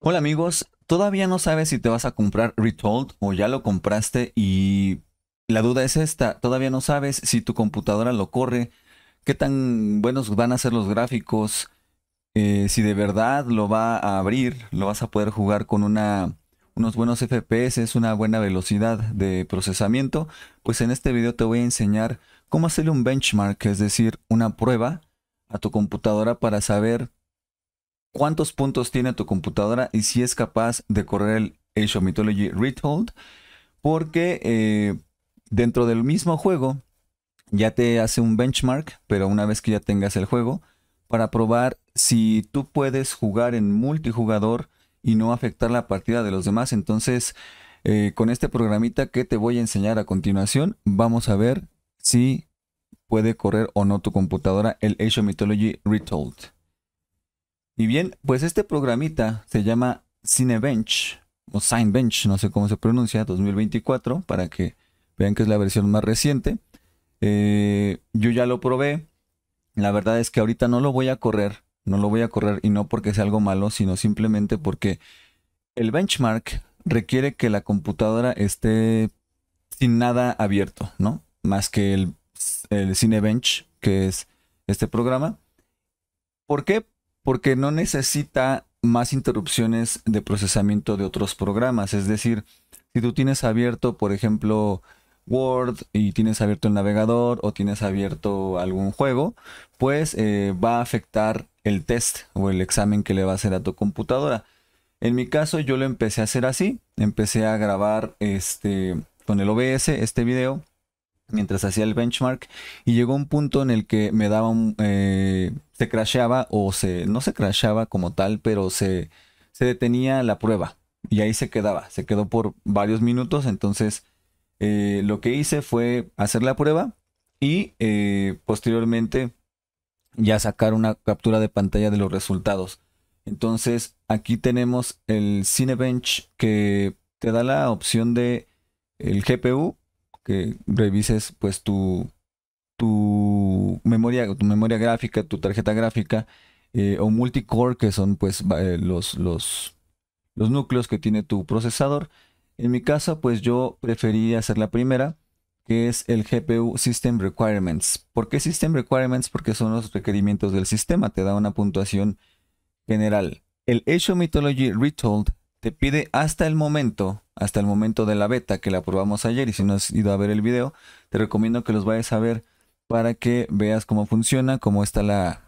Hola amigos, todavía no sabes si te vas a comprar Retold o ya lo compraste y la duda es esta, todavía no sabes si tu computadora lo corre, qué tan buenos van a ser los gráficos, eh, si de verdad lo va a abrir, lo vas a poder jugar con una, unos buenos FPS, una buena velocidad de procesamiento, pues en este video te voy a enseñar cómo hacerle un benchmark, es decir, una prueba a tu computadora para saber cuántos puntos tiene tu computadora y si es capaz de correr el Age of Mythology Retold, porque eh, dentro del mismo juego ya te hace un benchmark, pero una vez que ya tengas el juego, para probar si tú puedes jugar en multijugador y no afectar la partida de los demás. Entonces, eh, con este programita que te voy a enseñar a continuación, vamos a ver si puede correr o no tu computadora el Age of Mythology Retold. Y bien, pues este programita se llama Cinebench o Signbench, no sé cómo se pronuncia, 2024, para que vean que es la versión más reciente. Eh, yo ya lo probé. La verdad es que ahorita no lo voy a correr, no lo voy a correr y no porque sea algo malo, sino simplemente porque el benchmark requiere que la computadora esté sin nada abierto, ¿no? Más que el, el Cinebench, que es este programa. ¿Por qué? porque no necesita más interrupciones de procesamiento de otros programas. Es decir, si tú tienes abierto, por ejemplo, Word y tienes abierto el navegador o tienes abierto algún juego, pues eh, va a afectar el test o el examen que le va a hacer a tu computadora. En mi caso yo lo empecé a hacer así, empecé a grabar este con el OBS este video mientras hacía el benchmark y llegó un punto en el que me daba un, eh, se crasheaba o se no se crasheaba como tal pero se, detenía la prueba y ahí se quedaba se quedó por varios minutos entonces eh, lo que hice fue hacer la prueba y eh, posteriormente ya sacar una captura de pantalla de los resultados entonces aquí tenemos el Cinebench que te da la opción de el GPU que revises pues tu, tu memoria, tu memoria gráfica, tu tarjeta gráfica eh, o multicore, que son pues eh, los, los, los núcleos que tiene tu procesador. En mi caso, pues yo preferí hacer la primera, que es el GPU System Requirements. ¿Por qué System Requirements? Porque son los requerimientos del sistema, te da una puntuación general. El Azure Mythology Retold te pide hasta el momento, hasta el momento de la beta que la probamos ayer y si no has ido a ver el video, te recomiendo que los vayas a ver para que veas cómo funciona, cómo está la,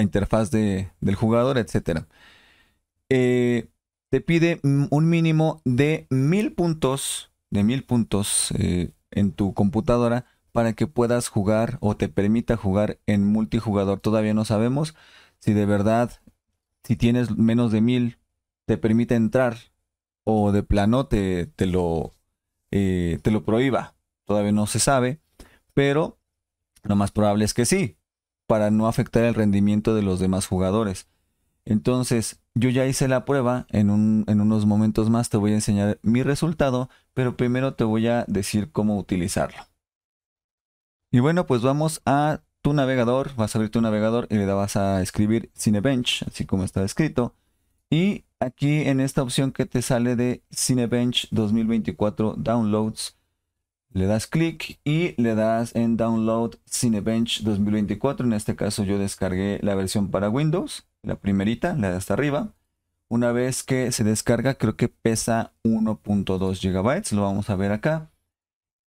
interfaz del jugador, etc. Eh, te pide un mínimo de mil puntos, de mil puntos eh, en tu computadora para que puedas jugar o te permita jugar en multijugador. Todavía no sabemos si de verdad, si tienes menos de mil te permite entrar o de plano te, te lo, eh, te lo prohíba. Todavía no se sabe, pero lo más probable es que sí, para no afectar el rendimiento de los demás jugadores. Entonces, yo ya hice la prueba, en, en unos momentos más te voy a enseñar mi resultado, pero primero te voy a decir cómo utilizarlo. Y bueno, pues vamos a tu navegador, vas a abrir tu navegador y le vas a escribir Cinebench, así como está escrito. Y aquí en esta opción que te sale de Cinebench 2024 Downloads, le das clic y le das en Download Cinebench 2024. En este caso yo descargué la versión para Windows, la primerita, la de hasta arriba. Una vez que se descarga, creo que pesa 1.2 GB, lo vamos a ver acá.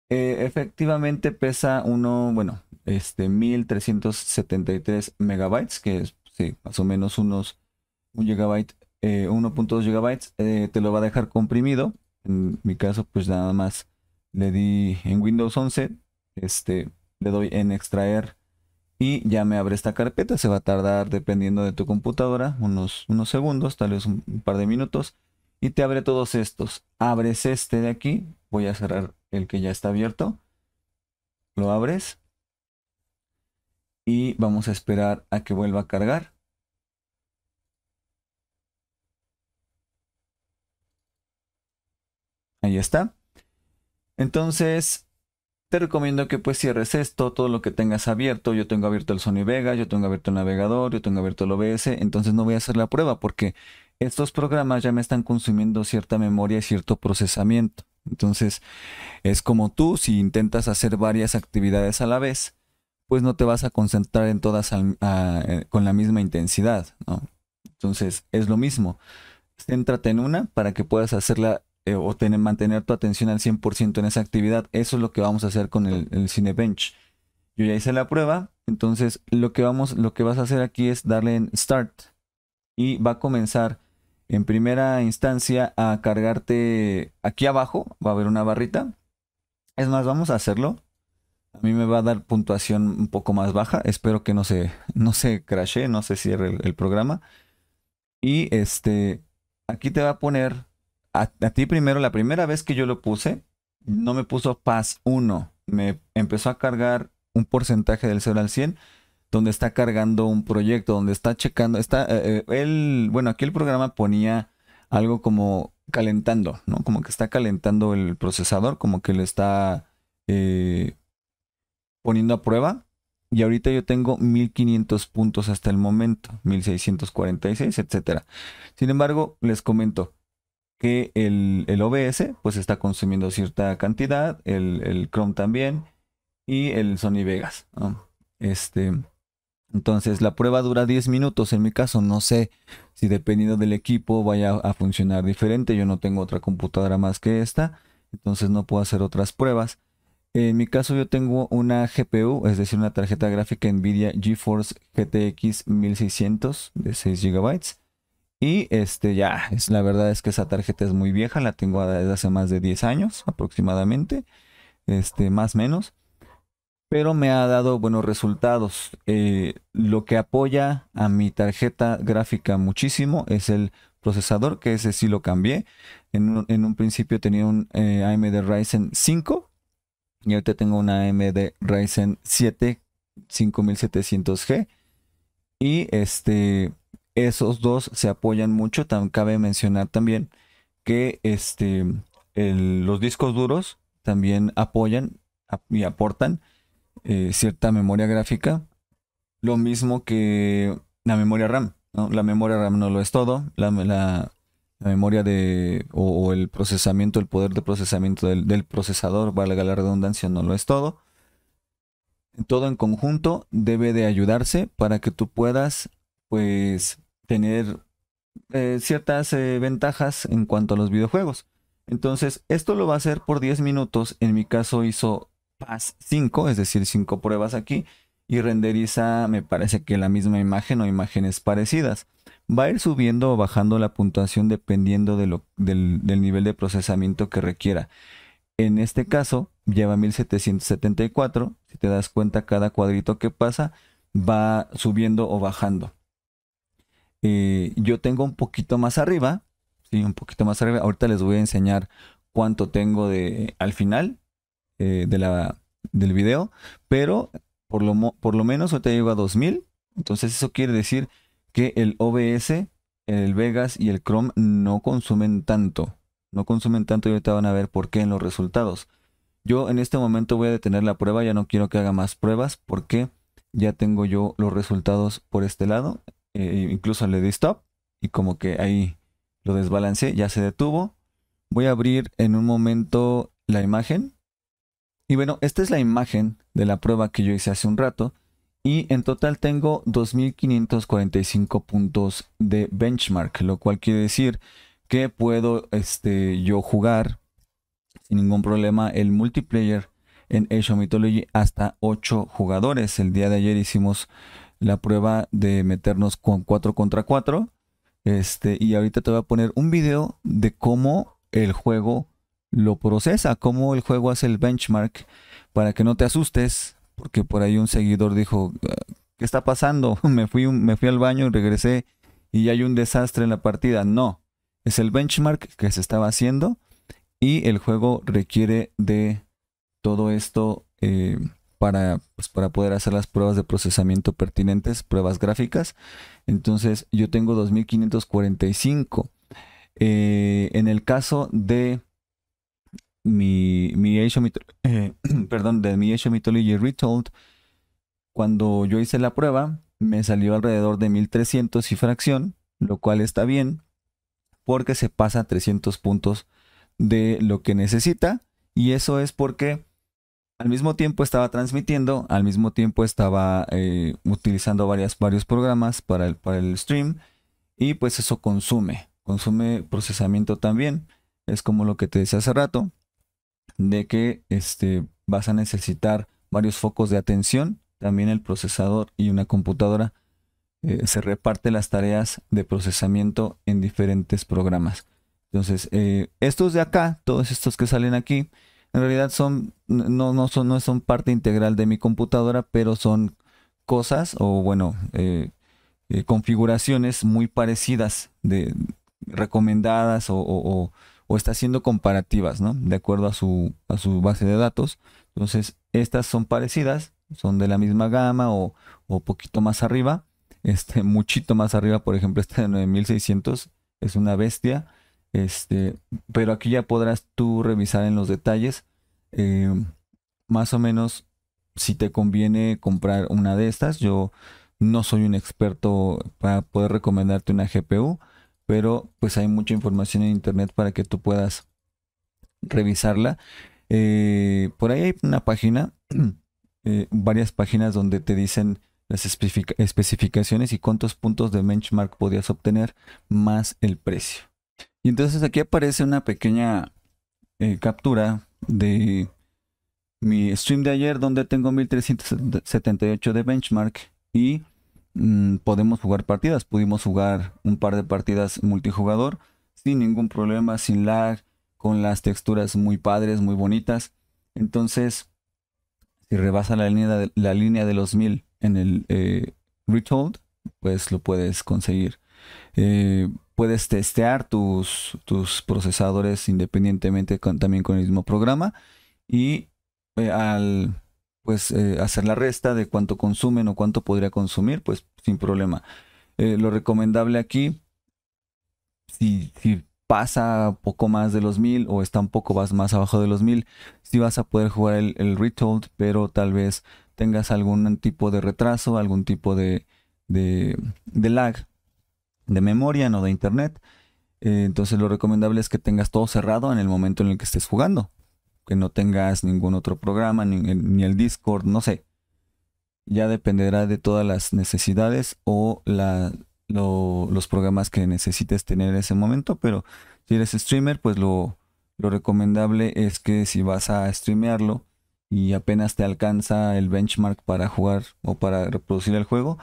Eh, efectivamente pesa uno, bueno, este 1373 MB. que es más o menos unos 1 un 1.2 eh, GB, eh, te lo va a dejar comprimido. En mi caso, pues nada más le di en Windows 11, este, le doy en extraer y ya me abre esta carpeta. Se va a tardar, dependiendo de tu computadora, unos, unos segundos, tal vez un par de minutos. Y te abre todos estos. Abres este de aquí. Voy a cerrar el que ya está abierto. Lo abres. Y vamos a esperar a que vuelva a cargar. Ahí está. Entonces, te recomiendo que pues cierres esto, todo lo que tengas abierto. Yo tengo abierto el Sony Vega, yo tengo abierto el navegador, yo tengo abierto el OBS. Entonces no voy a hacer la prueba porque estos programas ya me están consumiendo cierta memoria y cierto procesamiento. Entonces es como tú, si intentas hacer varias actividades a la vez, pues no te vas a concentrar en todas eh, con la misma intensidad. Entonces es lo mismo. Céntrate en una para que puedas hacerla eh, o tener, mantener tu atención al 100% en esa actividad. Eso es lo que vamos a hacer con el, Cinebench. Yo ya hice la prueba, entonces lo que, vamos, lo que vas a hacer aquí es darle en Start y va a comenzar en primera instancia a cargarte aquí abajo, va a haber una barrita. Es más, vamos a hacerlo. A mí me va a dar puntuación un poco más baja. Espero que no se, no se crashe, no se cierre el, el programa. Y este, aquí te va a poner a, ti primero, la primera vez que yo lo puse, no me puso PAS 1. Me empezó a cargar un porcentaje del 0 al 100, donde está cargando un proyecto, donde está checando. Está, eh, eh, bueno, aquí el programa ponía algo como calentando, ¿no? Como que está calentando el procesador, como que le está eh, poniendo a prueba. Y ahorita yo tengo 1500 puntos hasta el momento, 1646, etcétera. Sin embargo, les comento, que el, OBS pues está consumiendo cierta cantidad, el, Chrome también y el Sony Vegas. Este, entonces la prueba dura 10 minutos, en mi caso no sé si dependiendo del equipo vaya a funcionar diferente, yo no tengo otra computadora más que esta, entonces no puedo hacer otras pruebas. En mi caso yo tengo una GPU, es decir, una tarjeta gráfica Nvidia GeForce GTX 1600 de 6 GB y este ya, es, la verdad es que esa tarjeta es muy vieja, la tengo desde hace más de 10 años aproximadamente, este, más o menos. Pero me ha dado buenos resultados. Eh, lo que apoya a mi tarjeta gráfica muchísimo es el procesador, que ese sí lo cambié. En un, principio tenía un eh, AMD Ryzen 5 y ahorita tengo una AMD Ryzen 7 5700G. Y este, esos dos se apoyan mucho. también cabe mencionar también que este, los discos duros también apoyan y aportan eh, cierta memoria gráfica. Lo mismo que la memoria RAM. La memoria RAM no lo es todo. La, memoria de o, el procesamiento, el poder de procesamiento del, del procesador, valga la redundancia, no lo es todo. Todo en conjunto debe de ayudarse para que tú puedas pues tener eh, ciertas eh, ventajas en cuanto a los videojuegos. Entonces, esto lo va a hacer por 10 minutos. En mi caso hizo PAS 5, es decir, 5 pruebas aquí. Y renderiza, me parece que la misma imagen o imágenes parecidas. Va a ir subiendo o bajando la puntuación dependiendo del, del nivel de procesamiento que requiera. En este caso, lleva 1774. Si te das cuenta, cada cuadrito que pasa va subiendo o bajando. Eh, yo tengo un poquito más arriba, sí, un poquito más arriba. Ahorita les voy a enseñar cuánto tengo de al final eh, del video, pero por lo, por lo menos ahorita llego a 2000. Entonces eso quiere decir que el OBS, el Vegas y el Chrome no consumen tanto. No consumen tanto y ahorita van a ver por qué en los resultados. Yo en este momento voy a detener la prueba, ya no quiero que haga más pruebas porque ya tengo yo los resultados por este lado. Eh, incluso le di stop y como que ahí lo desbalancé, ya se detuvo. Voy a abrir en un momento la imagen. Y bueno, esta es la imagen de la prueba que yo hice hace un rato. Y en total tengo 2.545 puntos de benchmark, lo cual quiere decir que puedo este, yo jugar sin ningún problema el multiplayer en Age of Mythology hasta 8 jugadores. El día de ayer hicimos la prueba de meternos con 4 contra 4. Este, y ahorita te voy a poner un video de cómo el juego lo procesa, cómo el juego hace el benchmark para que no te asustes, porque por ahí un seguidor dijo, eh, ¿qué está pasando? Me fui, me fui al baño y regresé y hay un desastre en la partida. No, es el benchmark que se estaba haciendo y el juego requiere de todo esto. Eh, pues, para, poder hacer las pruebas de procesamiento pertinentes, pruebas gráficas. Entonces yo tengo 2545. Eh, en el caso de mi, mi eh, perdón, de mi Mythology Retold, cuando yo hice la prueba, me salió alrededor de 1300 y fracción, lo cual está bien, porque se pasa 300 puntos de lo que necesita, y eso es porque al mismo tiempo estaba transmitiendo, al mismo tiempo estaba eh, utilizando varios programas para el, para el stream y pues eso consume, consume procesamiento también. Es como lo que te decía hace rato, de que este, vas a necesitar varios focos de atención, también el procesador y una computadora. Eh, se reparte las tareas de procesamiento en diferentes programas. Entonces, eh, estos de acá, todos estos que salen aquí, en realidad son, no, no, son, no son parte integral de mi computadora, pero son cosas o bueno, eh, eh, configuraciones muy parecidas, de, recomendadas o, está haciendo comparativas, ¿no? De acuerdo a su, a su base de datos. Entonces, estas son parecidas, son de la misma gama o, poquito más arriba. Este, muchito más arriba, por ejemplo, esta de 9600 es una bestia. Este, pero aquí ya podrás tú revisar en los detalles eh, más o menos si te conviene comprar una de estas. Yo no soy un experto para poder recomendarte una GPU, pero pues hay mucha información en internet para que tú puedas revisarla. Eh, por ahí hay una página, eh, varias páginas donde te dicen las especificaciones y cuántos puntos de benchmark podías obtener más el precio. Y entonces aquí aparece una pequeña eh, captura de mi stream de ayer donde tengo 1378 de benchmark y mm, podemos jugar partidas. Pudimos jugar un par de partidas multijugador sin ningún problema, sin lag, con las texturas muy padres, muy bonitas. Entonces, si rebasa la línea de, la línea de los 1000 en el eh, Retold, pues lo puedes conseguir. Eh, puedes testear tus, tus procesadores independientemente también con el mismo programa y eh, al pues eh, hacer la resta de cuánto consumen o cuánto podría consumir, pues sin problema. Eh, lo recomendable aquí, si, pasa poco más de los 1000 o está un poco más, más abajo de los 1000, si vas a poder jugar el, el Retold, pero tal vez tengas algún tipo de retraso, algún tipo de, de lag de memoria, no de internet. Eh, entonces lo recomendable es que tengas todo cerrado en el momento en el que estés jugando. Que no tengas ningún otro programa, ni, eh, el Discord, no sé. Ya dependerá de todas las necesidades o los programas que necesites tener en ese momento. Pero si eres streamer, pues lo, lo recomendable es que si vas a streamearlo y apenas te alcanza el benchmark para jugar o para reproducir el juego,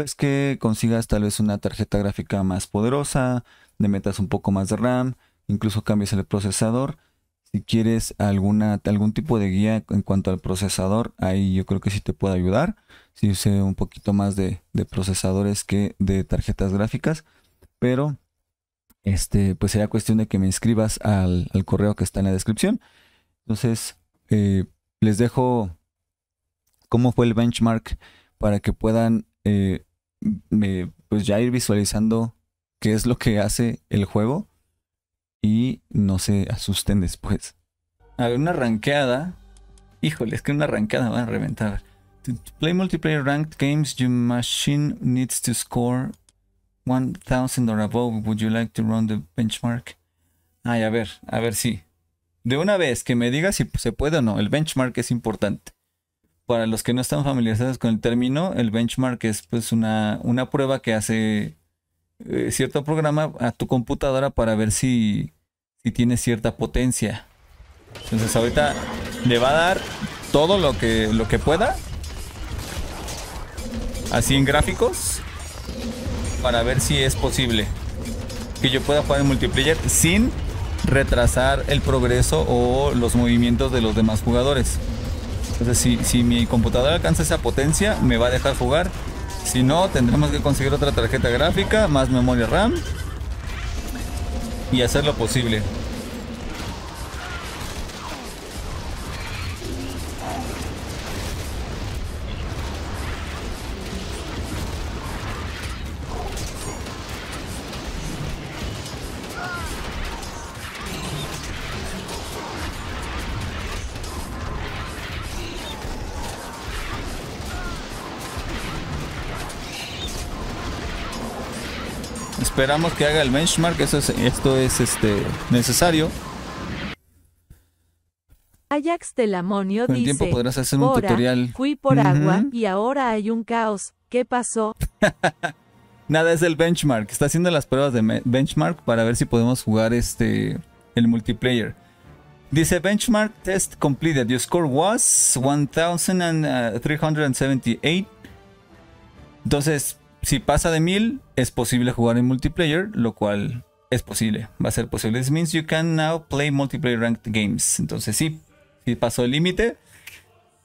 es pues que consigas tal vez una tarjeta gráfica más poderosa, le metas un poco más de RAM, incluso cambies el procesador. Si quieres alguna, algún tipo de guía en cuanto al procesador, ahí yo creo que sí te puede ayudar. Si sí, usé un poquito más de, procesadores que de tarjetas gráficas. Pero este, pues sería cuestión de que me inscribas al, correo que está en la descripción. Entonces, eh, les dejo cómo fue el benchmark para que puedan eh, me, pues ya ir visualizando qué es lo que hace el juego y no se asusten después. A ver, una ranqueada. Híjole, es que una ranqueada va a reventar. To play multiplayer ranked games, your machine needs to score 1000 or above. Would you like to run the benchmark? Ay, a ver, a ver si. De una vez que me digas si se puede o no. El benchmark es importante para los que no están familiarizados con el término, el benchmark es pues una, una prueba que hace eh, cierto programa a tu computadora para ver si, si tiene cierta potencia. Entonces ahorita le va a dar todo lo que, lo que pueda. Así en gráficos. Para ver si es posible. Que yo pueda jugar en multiplayer sin retrasar el progreso o los movimientos de los demás jugadores. Entonces, si, mi computadora alcanza esa potencia, me va a dejar jugar. Si no, tendremos que conseguir otra tarjeta gráfica, más memoria RAM y hacer lo posible. esperamos que haga el benchmark, eso esto es este necesario. Ajax Telamonio tiempo podrás hacer un tutorial. Fui por agua y ahora hay un caos. ¿Qué pasó? Nada, es el benchmark. Está haciendo las pruebas de benchmark para ver si podemos jugar este el multiplayer. Dice benchmark test completed. Your score was 1378. Uh, Entonces, si pasa de 1000, es posible jugar en multiplayer, lo cual es posible, va a ser posible. This means you can now play multiplayer ranked games. Entonces sí, si pasó el límite,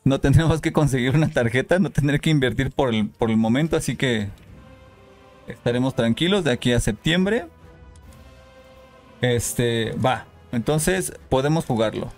no tendremos que conseguir una tarjeta, no tendré que invertir por el, por el momento, así que estaremos tranquilos de aquí a septiembre. Este, va. Entonces podemos jugarlo.